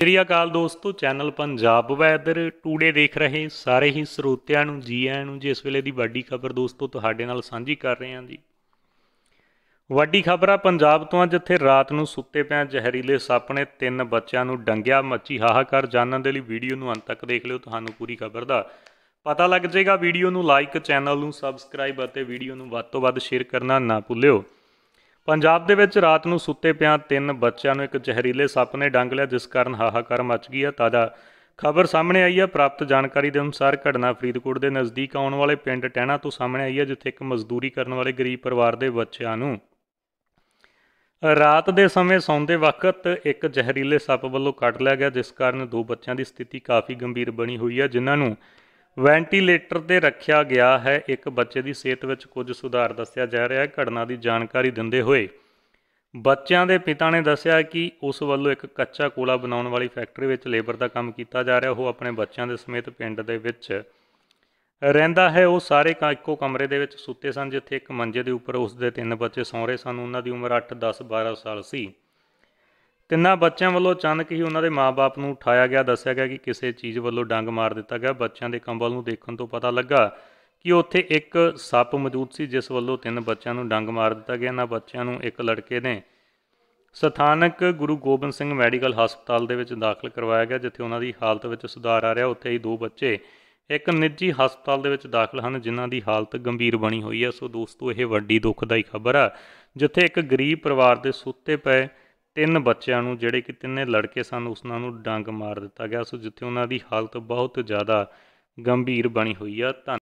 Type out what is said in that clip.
ਸ੍ਰੀ ਅਕਾਲ ਦੋਸਤੋ channel Punjab weather today ਦੇਖ ਰਹੇ ਸਾਰੇ ਹੀ ਸਰੋਤਿਆਂ ਨੂੰ ਜੀ ਆਇਆਂ ਨੂੰ ਜਿਸ ਵੇਲੇ ਦੀ ਵੱਡੀ ਖਬਰ ਦੋਸਤੋ ਤੁਹਾਡੇ ਨਾਲ ਸਾਂਝੀ ਕਰ ਰਹੇ ਹਾਂ ਜੀ ਵੱਡੀ ਖਬਰ ਆ ਪੰਜਾਬ ਤੋਂ ਆ ਜਿੱਥੇ ਰਾਤ ਨੂੰ ਸੁੱਤੇ ਪਿਆ ਜ਼ਹਿਰੀਲੇ ਸੱਪ ਨੇ ਤਿੰਨ ਬੱਚਿਆਂ ਨੂੰ ਡੰਗਿਆ ਮੱਚੀ ਹਾਹਾਕਾਰ ਜਾਣਨ ਦੇ ਲਈ ਵੀਡੀਓ ਨੂੰ ਅੰਤ ਤੱਕ ਦੇਖ ਲਿਓ ਤੁਹਾਨੂੰ ਪੂਰੀ ਖਬਰ ਦਾ ਪਤਾ ਲੱਗ ਜਾਏਗਾ ਵੀਡੀਓ ਨੂੰ ਲਾਈਕ ਚੈਨਲ ਨੂੰ ਸਬਸਕ੍ਰਾਈਬ ਅਤੇ ਵੀਡੀਓ ਨੂੰ ਵੱਧ ਤੋਂ ਵੱਧ ਸ਼ੇਅਰ ਕਰਨਾ ਨਾ ਭੁੱਲਿਓ ਪੰਜਾਬ ਦੇ ਵਿੱਚ ਰਾਤ ਨੂੰ ਸੁੱਤੇ ਪਿਆਂ ਤਿੰਨ ਬੱਚਿਆਂ ਨੂੰ ਇੱਕ ਜ਼ਹਿਰੀਲੇ ਸੱਪ ਨੇ ਡੰਗ ਲਿਆ ਜਿਸ ਕਾਰਨ ਹਾਹਾਕਾਰ ਮਚ ਗਈ ਹੈ ਤਾਜ਼ਾ ਖਬਰ ਸਾਹਮਣੇ ਆਈ ਹੈ ਪ੍ਰਾਪਤ ਜਾਣਕਾਰੀ ਦੇ ਅਨੁਸਾਰ ਘਟਨਾ ਫਰੀਦਕੋਟ ਦੇ ਨਜ਼ਦੀਕ ਆਉਣ ਵਾਲੇ ਪਿੰਡ ਟਹਿਣਾ ਤੋਂ ਸਾਹਮਣੇ ਆਈ ਹੈ ਜਿੱਥੇ ਇੱਕ ਮਜ਼ਦੂਰੀ ਕਰਨ ਵਾਲੇ ਗਰੀਬ ਪਰਿਵਾਰ ਦੇ ਬੱਚਿਆਂ ਨੂੰ ਰਾਤ ਦੇ ਸਮੇਂ ਸੌਂਦੇ ਵਕਤ ਇੱਕ ਜ਼ਹਿਰੀਲੇ ਸੱਪ ਵੱਲੋਂ ਕੱਟ ਲਿਆ ਗਿਆ ਜਿਸ ਕਾਰਨ ਦੋ ਬੱਚਿਆਂ ਦੀ ਸਥਿਤੀ ਕਾਫੀ ਗੰਭੀਰ ਬਣੀ ਹੋਈ ਹੈ ਜਿਨ੍ਹਾਂ ਨੂੰ ਵੈਂਟੀਲੇਟਰ ਤੇ ਰੱਖਿਆ ਗਿਆ ਹੈ ਇੱਕ ਬੱਚੇ ਦੀ ਸਿਹਤ ਵਿੱਚ ਕੁਝ ਸੁਧਾਰ ਦੱਸਿਆ ਜਾ ਰਿਹਾ ਹੈ ਘਟਨਾ ਦੀ ਜਾਣਕਾਰੀ ਦਿੰਦੇ ਹੋਏ ਬੱਚਿਆਂ ਦੇ ਪਿਤਾ ਨੇ ਦੱਸਿਆ ਕਿ ਉਸ ਵੱਲੋਂ ਇੱਕ ਕੱਚਾ ਕੋਲਾ ਬਣਾਉਣ ਵਾਲੀ ਫੈਕਟਰੀ ਵਿੱਚ ਲੇਬਰ ਦਾ ਕੰਮ ਕੀਤਾ ਜਾ ਰਿਹਾ ਉਹ ਆਪਣੇ ਬੱਚਿਆਂ ਦੇ ਸਮੇਤ ਪਿੰਡ ਦੇ ਵਿੱਚ ਰਹਿੰਦਾ ਹੈ ਉਹ ਸਾਰੇ ਇੱਕੋ ਕਮਰੇ ਦੇ ਵਿੱਚ ਸੁੱਤੇ ਸਨ ਜਿੱਥੇ ਇੱਕ ਮੰਜੇ ਦੇ ਉੱਪਰ ਉਸ ਦੇ ਤਿੰਨ ਬੱਚੇ ਸੌਂ ਰਹੇ ਸਨ ਉਹਨਾਂ ਦੀ ਉਮਰ 8 10 12 ਸਾਲ ਸੀ ਤਿੰਨਾਂ ਬੱਚਿਆਂ ਵੱਲੋਂ ਅਚਾਨਕ ਹੀ ਉਹਨਾਂ ਦੇ ਮਾਪੇ ਬਾਪ ਨੂੰ ਉਠਾਇਆ ਗਿਆ ਦੱਸਿਆ ਗਿਆ ਕਿ ਕਿਸੇ ਚੀਜ਼ ਵੱਲੋਂ ਡੰਗ ਮਾਰ ਦਿੱਤਾ ਗਿਆ ਬੱਚਿਆਂ ਦੇ ਕੰਬਲ ਨੂੰ ਦੇਖਣ ਤੋਂ ਪਤਾ ਲੱਗਾ ਕਿ ਉੱਥੇ ਇੱਕ ਸੱਪ ਮੌਜੂਦ ਸੀ ਜਿਸ ਵੱਲੋਂ ਤਿੰਨ ਬੱਚਿਆਂ ਨੂੰ ਡੰਗ ਮਾਰ ਦਿੱਤਾ ਗਿਆ ਇਹਨਾਂ ਬੱਚਿਆਂ ਨੂੰ ਇੱਕ ਲੜਕੇ ਨੇ ਸਥਾਨਕ ਗੁਰੂ ਗੋਬਿੰਦ ਸਿੰਘ ਮੈਡੀਕਲ ਹਸਪਤਾਲ ਦੇ ਵਿੱਚ ਦਾਖਲ ਕਰਵਾਇਆ ਗਿਆ ਜਿੱਥੇ ਉਹਨਾਂ ਦੀ ਹਾਲਤ ਵਿੱਚ ਸੁਧਾਰ ਆ ਰਿਹਾ ਉੱਥੇ ਹੀ ਦੋ ਬੱਚੇ ਇੱਕ ਨਿੱਜੀ ਹਸਪਤਾਲ ਦੇ ਵਿੱਚ ਦਾਖਲ ਹਨ ਜਿਨ੍ਹਾਂ ਦੀ ਹਾਲਤ ਗੰਭੀਰ ਬਣੀ ਹੋਈ ਹੈ ਸੋ ਦੋਸਤੋ ਇਹ ਵੱਡੀ ਦੁੱਖਦਾਈ ਖਬਰ ਆ ਜਿੱਥੇ ਇੱਕ ਗਰੀਬ ਪਰਿਵਾਰ ਦੇ ਸੁੱਤੇ ਪਏ ਤਿੰਨ ਬੱਚਿਆਂ ਨੂੰ ਜਿਹੜੇ ਕਿ ਤਿੰਨੇ ਲੜਕੇ ਸਨ ਉਸਨਾਂ ਨੂੰ ਡੰਗ ਮਾਰ ਦਿੱਤਾ ਗਿਆ ਸੋ ਜਿੱਥੇ ਉਹਨਾਂ ਦੀ ਹਾਲਤ ਬਹੁਤ ਜ਼ਿਆਦਾ ਗੰਭੀਰ ਬਣੀ ਹੋਈ ਆ ਧੰਨ